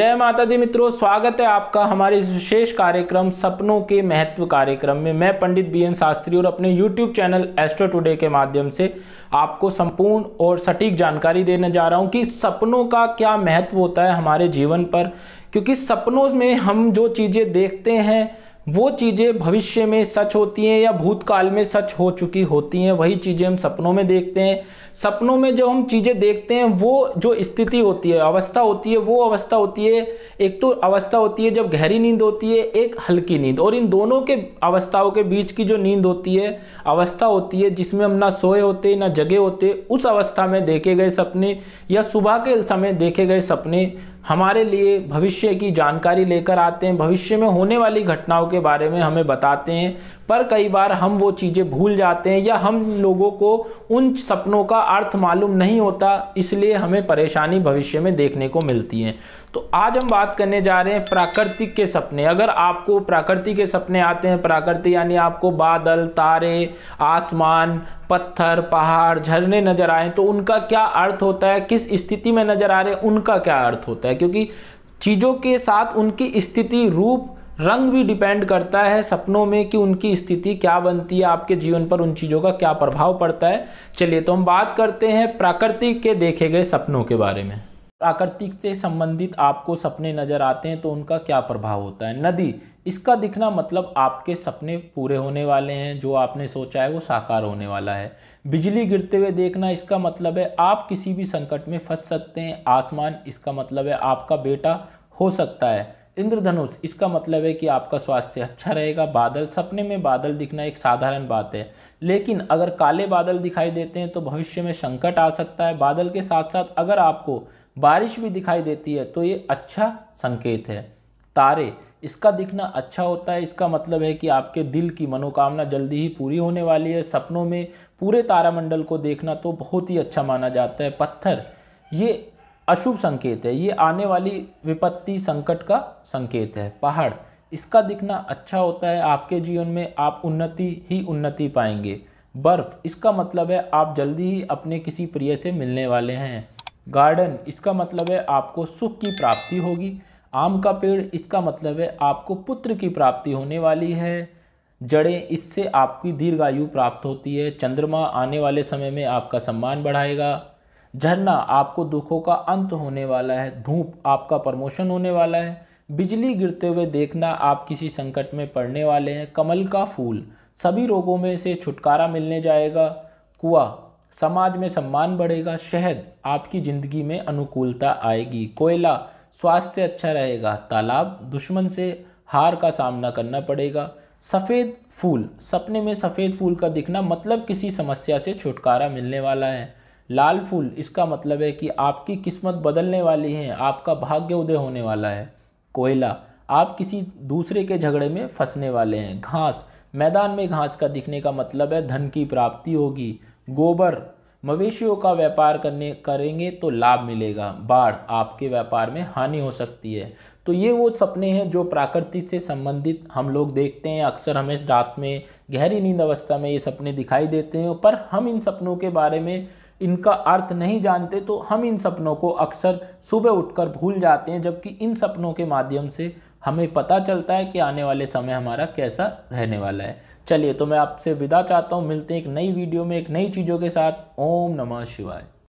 जय माता दी मित्रों स्वागत है आपका हमारे इस विशेष कार्यक्रम सपनों के महत्व कार्यक्रम में मैं पंडित बी एन शास्त्री और अपने YouTube चैनल एस्ट्रो टुडे के माध्यम से आपको संपूर्ण और सटीक जानकारी देने जा रहा हूं कि सपनों का क्या महत्व होता है हमारे जीवन पर क्योंकि सपनों में हम जो चीज़ें देखते हैं वो चीज़ें भविष्य में सच होती हैं या भूतकाल में सच हो चुकी होती हैं वही चीज़ें हम सपनों में देखते हैं सपनों में जो हम चीज़ें देखते हैं वो जो स्थिति होती है अवस्था होती है वो अवस्था होती है एक तो अवस्था होती है जब गहरी नींद होती है एक हल्की नींद और इन दोनों के अवस्थाओं के बीच की जो नींद होती है अवस्था होती है जिसमें हम ना सोए होते ना जगे होते उस अवस्था में देखे गए सपने या सुबह के समय देखे गए सपने हमारे लिए भविष्य की जानकारी लेकर आते हैं भविष्य में होने वाली घटनाओं के बारे में हमें बताते हैं पर कई बार हम वो चीज़ें भूल जाते हैं या हम लोगों को उन सपनों का अर्थ मालूम नहीं होता इसलिए हमें परेशानी भविष्य में देखने को मिलती है तो आज हम बात करने जा रहे हैं प्राकृतिक के सपने अगर आपको प्राकृतिक के सपने आते हैं प्राकृतिक यानी आपको बादल तारे आसमान पत्थर पहाड़ झरने नज़र आए तो उनका क्या अर्थ होता है किस स्थिति में नज़र आ रहे हैं उनका क्या अर्थ होता है क्योंकि चीज़ों के साथ उनकी स्थिति रूप रंग भी डिपेंड करता है सपनों में कि उनकी स्थिति क्या बनती है आपके जीवन पर उन चीज़ों का क्या प्रभाव पड़ता है चलिए तो हम बात करते हैं प्राकृतिक के देखे गए सपनों के बारे में प्राकृतिक से संबंधित आपको सपने नज़र आते हैं तो उनका क्या प्रभाव होता है नदी इसका दिखना मतलब आपके सपने पूरे होने वाले हैं जो आपने सोचा है वो साकार होने वाला है बिजली गिरते हुए देखना इसका मतलब है आप किसी भी संकट में फंस सकते हैं आसमान इसका मतलब है आपका बेटा हो सकता है इंद्रधनुष इसका मतलब है कि आपका स्वास्थ्य अच्छा रहेगा बादल सपने में बादल दिखना एक साधारण बात है लेकिन अगर काले बादल दिखाई देते हैं तो भविष्य में संकट आ सकता है बादल के साथ साथ अगर आपको बारिश भी दिखाई देती है तो ये अच्छा संकेत है तारे इसका दिखना अच्छा होता है इसका मतलब है कि आपके दिल की मनोकामना जल्दी ही पूरी होने वाली है सपनों में पूरे तारामंडल को देखना तो बहुत ही अच्छा माना जाता है पत्थर ये अशुभ संकेत है ये आने वाली विपत्ति संकट का संकेत है पहाड़ इसका दिखना अच्छा होता है आपके जीवन में आप उन्नति ही उन्नति पाएंगे बर्फ़ इसका मतलब है आप जल्दी ही अपने किसी प्रिय से मिलने वाले हैं गार्डन इसका मतलब है आपको सुख की प्राप्ति होगी आम का पेड़ इसका मतलब है आपको पुत्र की प्राप्ति होने वाली है जड़ें इससे आपकी दीर्घायु प्राप्त होती है चंद्रमा आने वाले समय में आपका सम्मान बढ़ाएगा झरना आपको दुखों का अंत होने वाला है धूप आपका प्रमोशन होने वाला है बिजली गिरते हुए देखना आप किसी संकट में पड़ने वाले हैं कमल का फूल सभी रोगों में से छुटकारा मिलने जाएगा कुआ समाज में सम्मान बढ़ेगा शहद आपकी ज़िंदगी में अनुकूलता आएगी कोयला स्वास्थ्य अच्छा रहेगा तालाब दुश्मन से हार का सामना करना पड़ेगा सफ़ेद फूल सपने में सफ़ेद फूल का दिखना मतलब किसी समस्या से छुटकारा मिलने वाला है लाल फूल इसका मतलब है कि आपकी किस्मत बदलने वाली है आपका भाग्य उदय होने वाला है कोयला आप किसी दूसरे के झगड़े में फंसने वाले हैं घास मैदान में घास का दिखने का मतलब है धन की प्राप्ति होगी गोबर मवेशियों का व्यापार करने करेंगे तो लाभ मिलेगा बाढ़ आपके व्यापार में हानि हो सकती है तो ये वो सपने हैं जो प्राकृतिक से संबंधित हम लोग देखते हैं अक्सर हमें रात में गहरी नींद अवस्था में ये सपने दिखाई देते हैं पर हम इन सपनों के बारे में इनका अर्थ नहीं जानते तो हम इन सपनों को अक्सर सुबह उठकर भूल जाते हैं जबकि इन सपनों के माध्यम से हमें पता चलता है कि आने वाले समय हमारा कैसा रहने वाला है चलिए तो मैं आपसे विदा चाहता हूँ मिलते हैं एक नई वीडियो में एक नई चीज़ों के साथ ओम नमः शिवाय